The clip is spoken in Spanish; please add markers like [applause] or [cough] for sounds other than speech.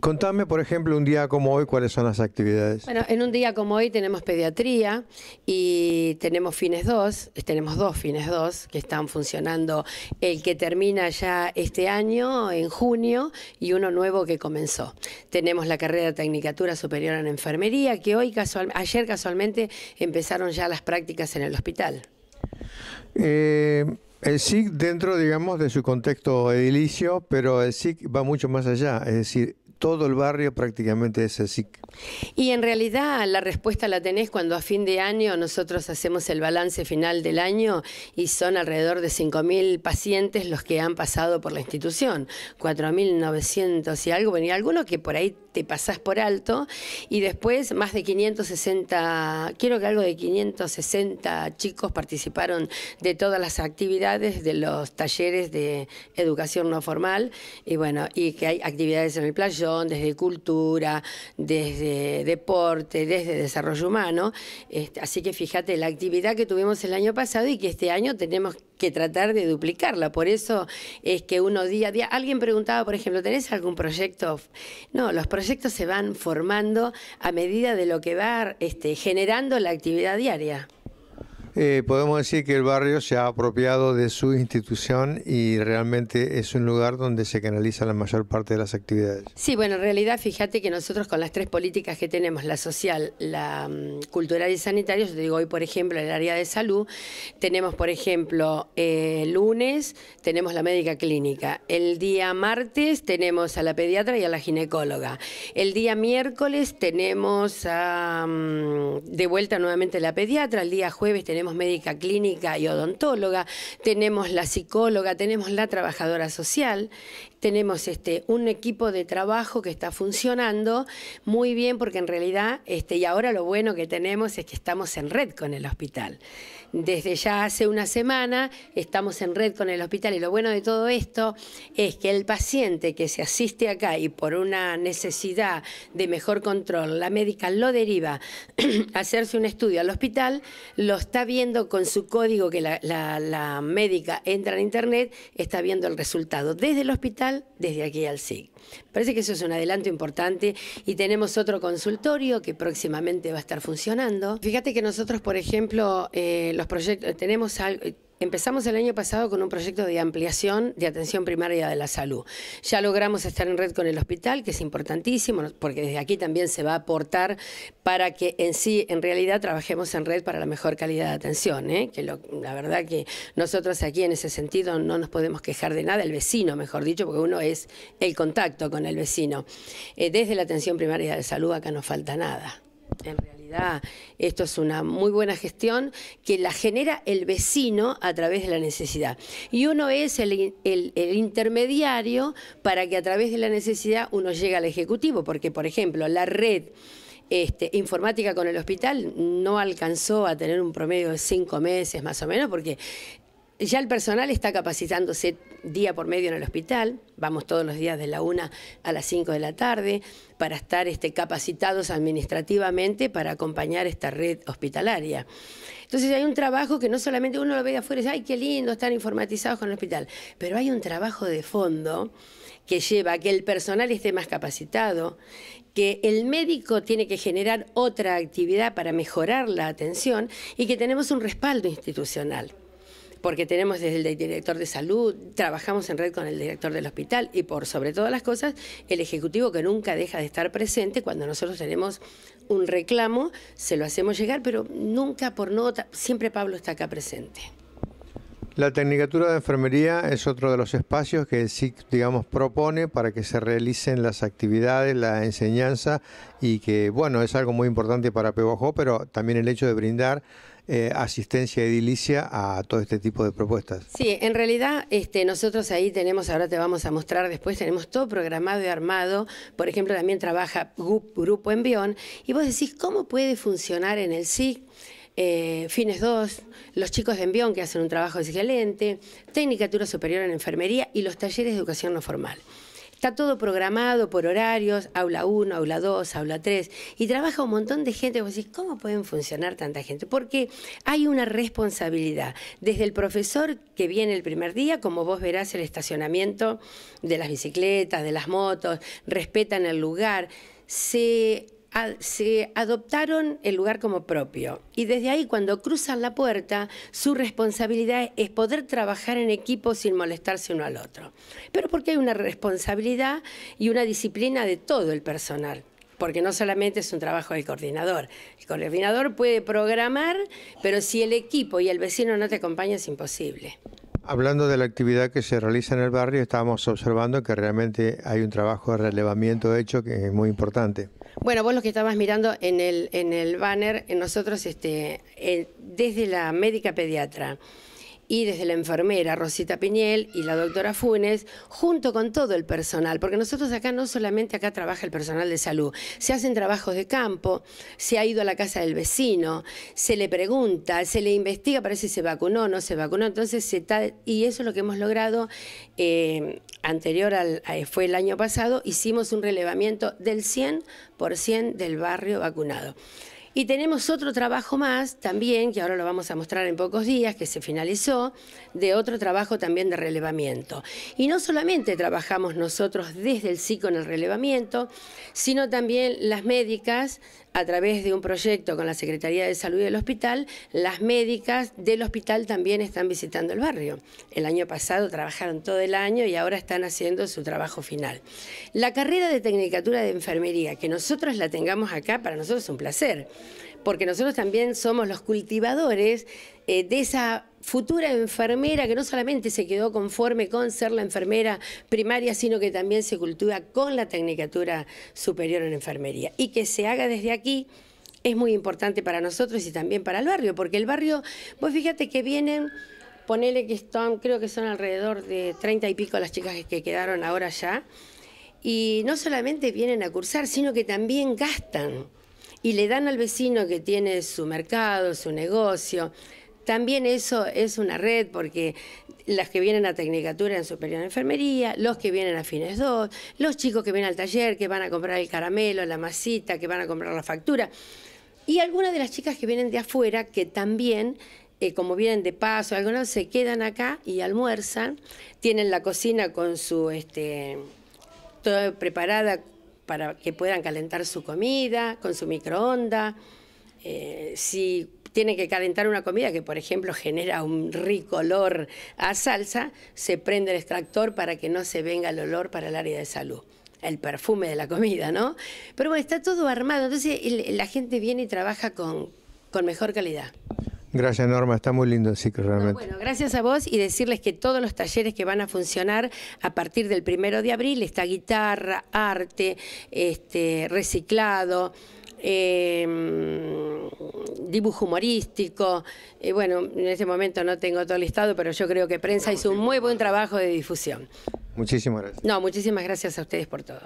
Contame, por ejemplo, un día como hoy, cuáles son las actividades. Bueno, en un día como hoy tenemos pediatría y tenemos fines 2, tenemos dos fines 2 que están funcionando, el que termina ya este año, en junio, y uno nuevo que comenzó. Tenemos la carrera de Tecnicatura Superior en Enfermería, que hoy ayer casualmente empezaron ya las prácticas en el hospital. Eh, el SIC dentro, digamos, de su contexto edilicio, pero el SIC va mucho más allá, es decir, todo el barrio prácticamente es así. Y en realidad la respuesta la tenés cuando a fin de año nosotros hacemos el balance final del año y son alrededor de 5.000 pacientes los que han pasado por la institución, 4.900 y algo, y algunos que por ahí te pasás por alto. Y después más de 560, quiero que algo de 560 chicos participaron de todas las actividades, de los talleres de educación no formal. Y bueno, y que hay actividades en el playón, desde cultura, desde deporte, desde desarrollo humano. Este, así que fíjate, la actividad que tuvimos el año pasado y que este año tenemos que tratar de duplicarla. Por eso es que uno día a día, alguien preguntaba, por ejemplo, ¿tenés algún proyecto? No, los proyectos proyectos se van formando a medida de lo que va este, generando la actividad diaria. Eh, podemos decir que el barrio se ha apropiado de su institución y realmente es un lugar donde se canaliza la mayor parte de las actividades. Sí, bueno, en realidad fíjate que nosotros con las tres políticas que tenemos, la social, la mm, cultural y sanitaria, te digo hoy por ejemplo el área de salud, tenemos por ejemplo eh, lunes tenemos la médica clínica, el día martes tenemos a la pediatra y a la ginecóloga, el día miércoles tenemos mm, de vuelta nuevamente la pediatra, el día jueves tenemos tenemos médica clínica y odontóloga, tenemos la psicóloga, tenemos la trabajadora social, tenemos este, un equipo de trabajo que está funcionando muy bien porque en realidad, este, y ahora lo bueno que tenemos es que estamos en red con el hospital. Desde ya hace una semana estamos en red con el hospital y lo bueno de todo esto es que el paciente que se asiste acá y por una necesidad de mejor control, la médica lo deriva [clears throat] a hacerse un estudio al hospital, lo está viendo viendo con su código que la, médica entra en internet, está viendo el resultado desde el hospital, desde aquí al SIG. Parece que eso es un adelanto importante y tenemos otro consultorio que próximamente va a estar funcionando. Fíjate que nosotros, por ejemplo, eh, los proyectos tenemos algo Empezamos el año pasado con un proyecto de ampliación de atención primaria de la salud. Ya logramos estar en red con el hospital, que es importantísimo, porque desde aquí también se va a aportar para que en sí, en realidad, trabajemos en red para la mejor calidad de atención. ¿eh? Que la verdad que nosotros aquí en ese sentido no nos podemos quejar de nada, el vecino, mejor dicho, porque uno es el contacto con el vecino. Eh, desde la atención primaria de salud acá no falta nada. En realidad, esto es una muy buena gestión que la genera el vecino a través de la necesidad. Y uno es el, intermediario para que a través de la necesidad uno llegue al Ejecutivo, porque, por ejemplo, la red... Este, informática con el hospital no alcanzó a tener un promedio de cinco meses más o menos, porque ya el personal está capacitándose día por medio en el hospital, vamos todos los días de la 1 a las 5 de la tarde para estar este, capacitados administrativamente para acompañar esta red hospitalaria. Entonces hay un trabajo que no solamente uno lo ve de afuera y dice, ay, qué lindo, están informatizados con el hospital, pero hay un trabajo de fondo que lleva a que el personal esté más capacitado, que el médico tiene que generar otra actividad para mejorar la atención y que tenemos un respaldo institucional porque tenemos desde el director de salud, trabajamos en red con el director del hospital y por sobre todas las cosas, el Ejecutivo que nunca deja de estar presente cuando nosotros tenemos un reclamo, se lo hacemos llegar, pero nunca por nota, siempre Pablo está acá presente. La Tecnicatura de Enfermería es otro de los espacios que el SIC, digamos, propone para que se realicen las actividades, la enseñanza y que, bueno, es algo muy importante para Pebojo, pero también el hecho de brindar eh, asistencia edilicia a todo este tipo de propuestas. Sí, en realidad este, nosotros ahí tenemos, ahora te vamos a mostrar después, tenemos todo programado y armado, por ejemplo también trabaja Grupo Envión, y vos decís, ¿cómo puede funcionar en el SIC? Eh, fines 2, los chicos de Envión que hacen un trabajo excelente, Tecnicatura Superior en Enfermería y los talleres de educación no formal. Está todo programado por horarios, aula 1, aula 2, aula 3, y trabaja un montón de gente. Vos decís, ¿cómo pueden funcionar tanta gente? Porque hay una responsabilidad, desde el profesor que viene el primer día, como vos verás el estacionamiento de las bicicletas, de las motos, respetan el lugar, se se adoptaron el lugar como propio. Y desde ahí, cuando cruzan la puerta, su responsabilidad es poder trabajar en equipo sin molestarse uno al otro. Pero porque hay una responsabilidad y una disciplina de todo el personal porque no solamente es un trabajo del coordinador. El coordinador puede programar, pero si el equipo y el vecino no te acompañan es imposible. Hablando de la actividad que se realiza en el barrio, estábamos observando que realmente hay un trabajo de relevamiento hecho que es muy importante. Bueno, vos lo que estabas mirando en el, en el banner, eh, nosotros este, eh, desde la médica pediatra, y desde la enfermera Rosita Piñel y la doctora Funes, junto con todo el personal, porque nosotros acá no solamente acá trabaja el personal de salud, se hacen trabajos de campo, se ha ido a la casa del vecino, se le pregunta, se le investiga para si se vacunó o no se vacunó, entonces se y eso es lo que hemos logrado eh, anterior al, fue el año pasado, hicimos un relevamiento del 100% del barrio vacunado. Y tenemos otro trabajo más también, que ahora lo vamos a mostrar en pocos días, que se finalizó, de otro trabajo también de relevamiento. Y no solamente trabajamos nosotros desde el SICO en el relevamiento, sino también las médicas, a través de un proyecto con la Secretaría de Salud del hospital, las médicas del hospital también están visitando el barrio. El año pasado trabajaron todo el año y ahora están haciendo su trabajo final. La carrera de Tecnicatura de Enfermería, que nosotros la tengamos acá, para nosotros es un placer porque nosotros también somos los cultivadores eh, de esa futura enfermera que no solamente se quedó conforme con ser la enfermera primaria, sino que también se cultiva con la Tecnicatura Superior en Enfermería. Y que se haga desde aquí es muy importante para nosotros y también para el barrio, porque el barrio, vos fíjate que vienen, ponele que están, creo que son alrededor de 30 y pico las chicas que quedaron ahora ya, y no solamente vienen a cursar, sino que también gastan y le dan al vecino que tiene su mercado, su negocio. También eso es una red porque las que vienen a Tecnicatura en Superior de Enfermería, los que vienen a Fines 2, los chicos que vienen al taller, que van a comprar el caramelo, la masita, que van a comprar la factura. Y algunas de las chicas que vienen de afuera, que también, eh, como vienen de paso, algunas se quedan acá y almuerzan, tienen la cocina con su... Este, preparada para que puedan calentar su comida con su microonda. Eh, si tienen que calentar una comida que, por ejemplo, genera un rico olor a salsa, se prende el extractor para que no se venga el olor para el área de salud el perfume de la comida, ¿no? Pero bueno, está todo armado, entonces la gente viene y trabaja con mejor calidad. Gracias Norma, está muy lindo el ciclo realmente. bueno, gracias a vos y decirles que todos los talleres que van a funcionar a partir del primero de abril, está guitarra, arte, este, reciclado, em, dibujo humorístico. Eh, bueno, en este momento no tengo todo listado, pero yo creo que prensa hizo un muy buen trabajo de difusión. Muchísimas gracias. No, muchísimas gracias a ustedes por todo.